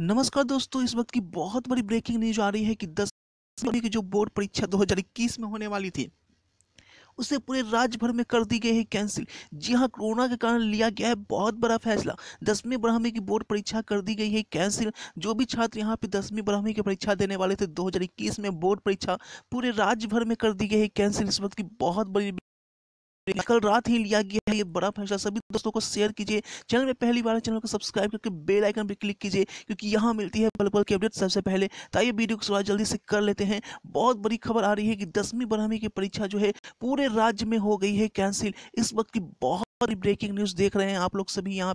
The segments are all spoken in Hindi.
नमस्कार दोस्तों इस वक्त की बहुत बड़ी ब्रेकिंग न्यूज आ रही है कि दस की जो बोर्ड परीक्षा 2021 में होने वाली थी उसे पूरे राज्य भर में कर दी गई है कैंसिल जी हाँ कोरोना के कारण लिया गया है बहुत बड़ा फैसला दसवीं बारहवीं की बोर्ड परीक्षा कर दी गई है कैंसिल जो भी छात्र यहाँ पे दसवीं बारहवीं की परीक्षा देने वाले थे 2021 में बोर्ड परीक्षा पूरे राज्य भर में कर दी गई है कैंसिल इस वक्त की बहुत बड़ी कल रात ही लिया गया है ये बड़ा फैसला सभी दोस्तों को शेयर कीजिए चैनल में पहली बार चैनल को सब्सक्राइब करके बेल आइकन पर क्लिक कीजिए क्योंकि यहाँ मिलती है पल पल की अपडेट सबसे पहले ताकि वीडियो को शुरुआत जल्दी से कर लेते हैं बहुत बड़ी खबर आ रही है कि दसवीं बारहवीं की परीक्षा जो है पूरे राज्य में हो गई है कैंसिल इस वक्त की बहुत ब्रेकिंग न्यूज़ देख रहे हैं आप लोग सभी यहाँ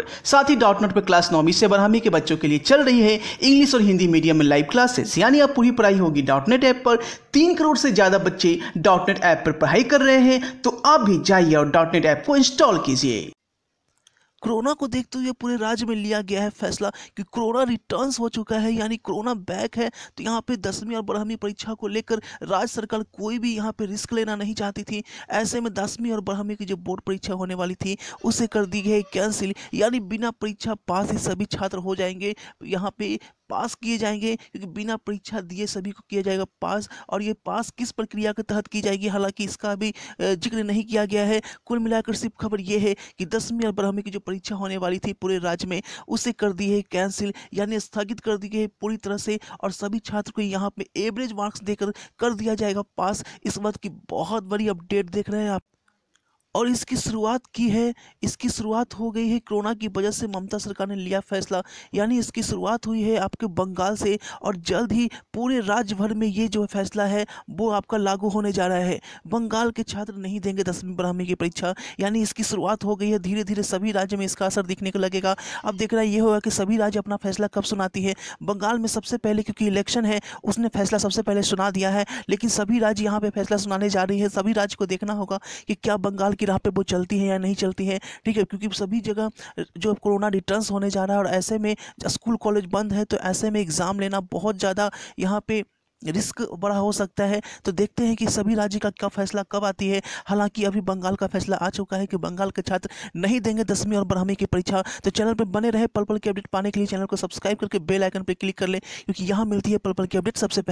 पर साथ ही डॉट नोट पर क्लास नौवीं से बारहवीं के बच्चों के लिए चल रही है इंग्लिश और हिंदी मीडियम में लाइव क्लासेस यानी अब पूरी पढ़ाई होगी डॉट नेट ऐप पर तीन करोड़ से ज़्यादा बच्चे डॉट नेट ऐप पर पढ़ाई कर रहे हैं तो आप भी जाइए और डॉट नेट ऐप को इंस्टॉल कीजिए कोरोना को देखते हुए पूरे राज्य में लिया गया है फैसला कि कोरोना रिटर्न्स हो चुका है यानी कोरोना बैक है तो यहाँ पे दसवीं और बारहवीं परीक्षा को लेकर राज्य सरकार कोई भी यहाँ पे रिस्क लेना नहीं चाहती थी ऐसे में दसवीं और बारहवीं की जो बोर्ड परीक्षा होने वाली थी उसे कर दी गई कैंसिल यानी बिना परीक्षा पास ही सभी छात्र हो जाएंगे यहाँ पे पास किए जाएंगे क्योंकि बिना परीक्षा दिए सभी को किया जाएगा पास और ये पास किस प्रक्रिया के तहत की जाएगी हालांकि इसका अभी जिक्र नहीं किया गया है कुल मिलाकर सिर्फ खबर यह है कि दसवीं और बारहवीं की जो परीक्षा होने वाली थी पूरे राज्य में उसे कर दी है कैंसिल यानी स्थगित कर दी गई है पूरी तरह से और सभी छात्र को यहाँ पे एवरेज मार्क्स देकर कर दिया जाएगा पास इस बात की बहुत बड़ी अपडेट देख रहे हैं आप और इसकी शुरुआत की है इसकी शुरुआत हो गई है कोरोना की वजह से ममता सरकार ने लिया फैसला यानी इसकी शुरुआत हुई है आपके बंगाल से और जल्द ही पूरे राज्य भर में ये जो फैसला है वो आपका लागू होने जा रहा है बंगाल के छात्र नहीं देंगे दसवीं बारहवीं की परीक्षा यानी इसकी शुरुआत हो गई है धीरे धीरे सभी राज्य में इसका असर दिखने को लगेगा अब देख रहा है ये होगा कि सभी राज्य अपना फैसला कब सुनाती है बंगाल में सबसे पहले क्योंकि इलेक्शन है उसने फैसला सबसे पहले सुना दिया है लेकिन सभी राज्य यहाँ पर फैसला सुनाने जा रही है सभी राज्य को देखना होगा कि क्या बंगाल की राह पे वो चलती है या नहीं चलती है ठीक है क्योंकि सभी जगह जो कोरोना रिटर्न होने जा रहा है और ऐसे में स्कूल कॉलेज बंद है तो ऐसे में एग्ज़ाम लेना बहुत ज़्यादा यहाँ पर रिस्क बड़ा हो सकता है तो देखते हैं कि सभी राज्य का क्या फैसला कब आती है हालांकि अभी बंगाल का फैसला आ चुका है कि बंगाल के छात्र नहीं देंगे दसवीं और बारहवीं की परीक्षा तो चैनल पर बने रहे पल पल की अपडेट पाने के लिए चैनल को सब्सक्राइब करके बेल आइकन पर क्लिक कर लें क्योंकि यहाँ मिलती है पल पल की अपडेट सबसे पहले